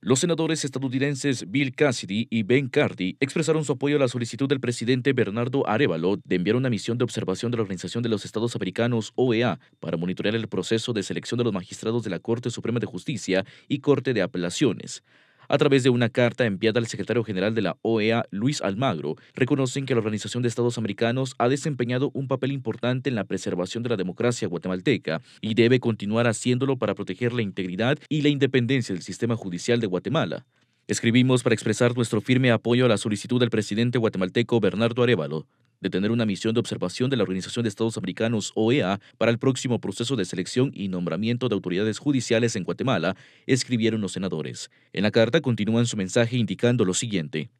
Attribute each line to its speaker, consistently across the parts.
Speaker 1: Los senadores estadounidenses Bill Cassidy y Ben Cardi expresaron su apoyo a la solicitud del presidente Bernardo Arevalo de enviar una misión de observación de la Organización de los Estados Americanos, OEA, para monitorear el proceso de selección de los magistrados de la Corte Suprema de Justicia y Corte de Apelaciones. A través de una carta enviada al secretario general de la OEA, Luis Almagro, reconocen que la Organización de Estados Americanos ha desempeñado un papel importante en la preservación de la democracia guatemalteca y debe continuar haciéndolo para proteger la integridad y la independencia del sistema judicial de Guatemala. Escribimos para expresar nuestro firme apoyo a la solicitud del presidente guatemalteco Bernardo Arevalo de tener una misión de observación de la Organización de Estados Americanos, OEA, para el próximo proceso de selección y nombramiento de autoridades judiciales en Guatemala, escribieron los senadores. En la carta continúan su mensaje indicando lo siguiente.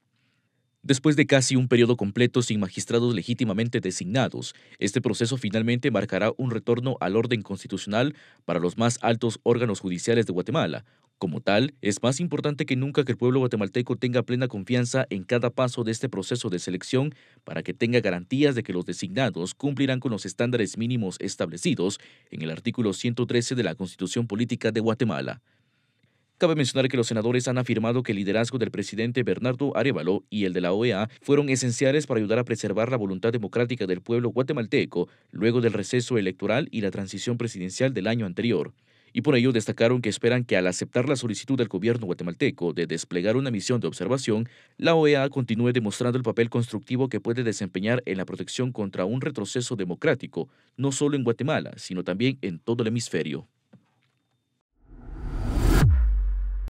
Speaker 1: Después de casi un periodo completo sin magistrados legítimamente designados, este proceso finalmente marcará un retorno al orden constitucional para los más altos órganos judiciales de Guatemala, como tal, es más importante que nunca que el pueblo guatemalteco tenga plena confianza en cada paso de este proceso de selección para que tenga garantías de que los designados cumplirán con los estándares mínimos establecidos en el artículo 113 de la Constitución Política de Guatemala. Cabe mencionar que los senadores han afirmado que el liderazgo del presidente Bernardo Arevalo y el de la OEA fueron esenciales para ayudar a preservar la voluntad democrática del pueblo guatemalteco luego del receso electoral y la transición presidencial del año anterior y por ello destacaron que esperan que al aceptar la solicitud del gobierno guatemalteco de desplegar una misión de observación, la OEA continúe demostrando el papel constructivo que puede desempeñar en la protección contra un retroceso democrático, no solo en Guatemala, sino también en todo el hemisferio.